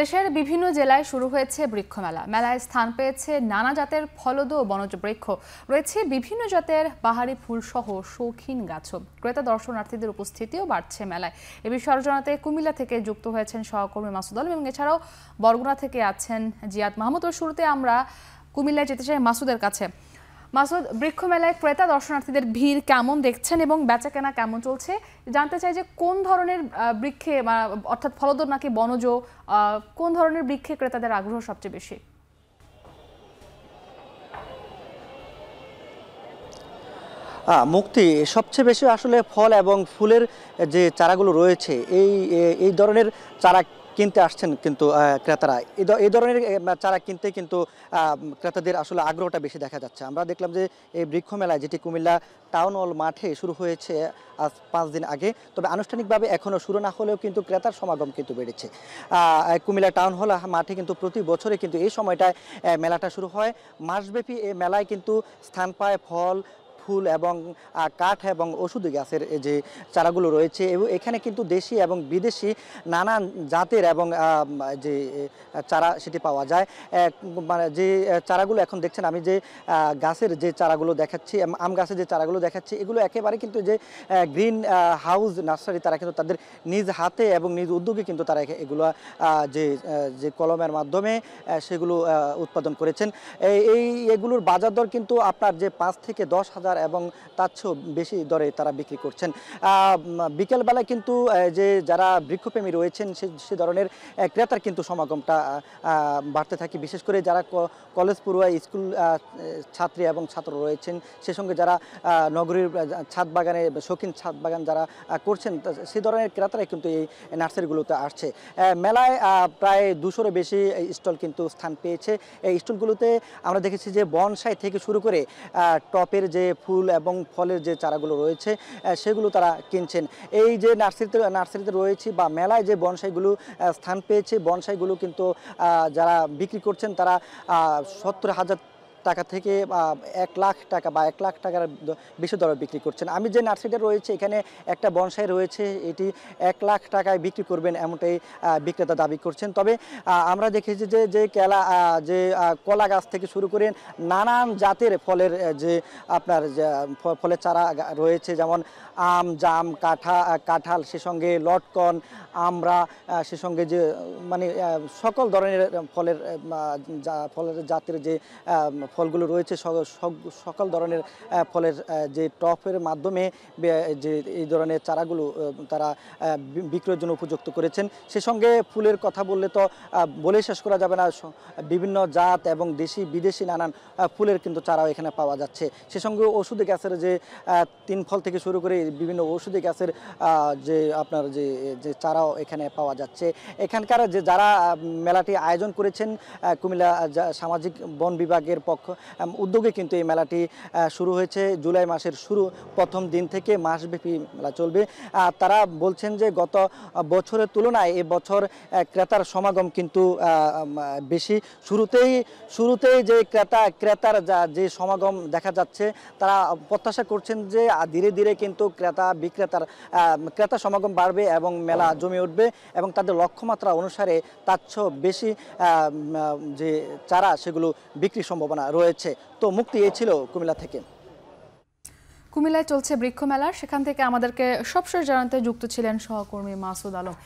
দেশের বিভিন্ন জেলায় শুরু হয়েছে বৃক্ষমেলা মেলায় স্থান পেয়েছে নানা জাতের ফলদ ও বনজ বৃক্ষ রয়েছে বিভিন্ন জাতের পাহাড়ি ফুলসহ শৌখিন গাছও ক্রেতা দর্শনার্থীদের উপস্থিতিও বাড়ছে মেলায় এ বিষয়ে আলোচনাতে কুমিল্লা থেকে যুক্ত হয়েছেন সহকর্মী মাসুদ আলম এবং এছাড়াও বরগুনা থেকে আছেন জিয়াদ মাহমুদ ও শুরুতে আমরা কুমিল্লায় যেতে চাই মাসুদের কাছে মাসুদ বৃক্ষ মেলায় ক্রেতা দর্শনার্থীদের ভিড় কেমন দেখছেন এবং বেচাকেনা কেমন চলছে জানতে চাই যে কোন ধরনের বৃক্ষে অর্থাৎ ফলদর নাকি বনজ কোন ধরনের বৃক্ষে ক্রেতাদের আগ্রহ সবচেয়ে বেশি মুক্তি সবচেয়ে বেশি আসলে ফল এবং ফুলের যে চারাগুলো রয়েছে এই এই ধরনের চারা কিনতে আসছেন কিন্তু ক্রেতারা এই ধরনের চারা কিনতে কিন্তু ক্রেতাদের আসলে আগ্রহটা বেশি দেখা যাচ্ছে আমরা দেখলাম যে এই বৃক্ষ মেলায় যেটি কুমিল্লা টাউন হল মাঠে শুরু হয়েছে আজ পাঁচ দিন আগে তবে আনুষ্ঠানিকভাবে এখনও শুরু না হলেও কিন্তু ক্রেতার সমাগম কিন্তু বেড়েছে কুমিল্লা টাউন হল মাঠে কিন্তু প্রতি বছরে কিন্তু এই সময়টায় মেলাটা শুরু হয় মাসব্যাপী এই মেলায় কিন্তু স্থান পায় ফল ফুল এবং কাঠ এবং ওষুধি গাছের যে চারাগুলো রয়েছে এবং এখানে কিন্তু দেশি এবং বিদেশি নানান জাতের এবং যে চারা সেটি পাওয়া যায় মানে যে চারাগুলো এখন দেখছেন আমি যে গাছের যে চারাগুলো দেখাচ্ছি আম গাছের যে চারাগুলো দেখাচ্ছি এগুলো একেবারে কিন্তু যে গ্রিন হাউস নার্সারি তারা কিন্তু তাদের নিজ হাতে এবং নিজ উদ্যোগে কিন্তু তারা এগুলো যে যে কলমের মাধ্যমে সেগুলো উৎপাদন করেছেন এই এগুলোর বাজার দর কিন্তু আপনার যে পাঁচ থেকে দশ হাজার ডলার এবং তার চেয়েও বেশি দরে তারা বিক্রি করছেন বিকেলবেলায় কিন্তু যে যারা বৃক্ষপ্রেমী রয়েছেন সে ধরনের ক্রেতার কিন্তু সমাগমটা বাড়তে থাকে বিশেষ করে যারা কলেজ পড়ুয়া স্কুল ছাত্রী এবং ছাত্র রয়েছেন সে সঙ্গে যারা নগরীর ছাদ বাগানে শৌখিন ছাদ বাগান যারা করছেন সে ধরনের ক্রেতারাই কিন্তু এই নার্সারিগুলোতে আসছে মেলায় প্রায় দুশোরও বেশি স্টল কিন্তু স্থান পেয়েছে এই স্টলগুলোতে আমরা দেখেছি যে বনসাই থেকে শুরু করে টপের যে ফুল এবং ফলের যে চারাগুলো রয়েছে সেগুলো তারা কিনছেন এই যে নার্সারিতে নার্সারিতে রয়েছি বা মেলায় যে বনসাইগুলো স্থান পেয়েছে বনসাইগুলো কিন্তু যারা বিক্রি করছেন তারা সত্তর হাজার টাকা থেকে এক লাখ টাকা বা এক লাখ টাকার বেশি দরে বিক্রি করছেন আমি যে নার্সারিটা রয়েছে এখানে একটা বনসাই রয়েছে এটি এক লাখ টাকায় বিক্রি করবেন এমনটাই বিক্রেতা দাবি করছেন তবে আমরা দেখেছি যে যে কেলা যে কলা গাছ থেকে শুরু করে নানান জাতের ফলের যে আপনার ফলের চারা রয়েছে যেমন আম জাম কাঁঠা কাঁঠাল সে সঙ্গে লটকন আমরা সে সঙ্গে যে মানে সকল ধরনের ফলের ফলের জাতের যে ফলগুলো রয়েছে সকল ধরনের ফলের যে টপের মাধ্যমে যে এই ধরনের চারাগুলো তারা বিক্রয়ের জন্য উপযুক্ত করেছেন সে সঙ্গে ফুলের কথা বললে তো বলে শেষ করা যাবে না বিভিন্ন জাত এবং দেশি বিদেশি নানান ফুলের কিন্তু চারাও এখানে পাওয়া যাচ্ছে সে সঙ্গে ওষুধি গাছের যে তিন ফল থেকে শুরু করে বিভিন্ন ওষুধি গাছের যে আপনার যে যে চারাও এখানে পাওয়া যাচ্ছে এখানকার যে যারা মেলাটি আয়োজন করেছেন কুমিল্লা সামাজিক বন বিভাগের পক্ষ লক্ষ্য উদ্যোগে কিন্তু এই মেলাটি শুরু হয়েছে জুলাই মাসের শুরু প্রথম দিন থেকে মাসব্যাপী মেলা চলবে তারা বলছেন যে গত বছরের তুলনায় বছর ক্রেতার সমাগম কিন্তু বেশি শুরুতেই শুরুতেই যে ক্রেতা ক্রেতার যা যে সমাগম দেখা যাচ্ছে তারা প্রত্যাশা করছেন যে ধীরে ধীরে কিন্তু ক্রেতা বিক্রেতার ক্রেতা সমাগম বাড়বে এবং মেলা জমে উঠবে এবং তাদের লক্ষ্যমাত্রা অনুসারে তার বেশি যে চারা সেগুলো বিক্রির সম্ভাবনা রয়েছে তো মুক্তি এই ছিল কুমিল্লা থেকে কুমিল্লায় চলছে বৃক্ষ মেলা সেখান থেকে আমাদেরকে সবশেষ জানাতে যুক্ত ছিলেন সহকর্মী মাসুদ আলম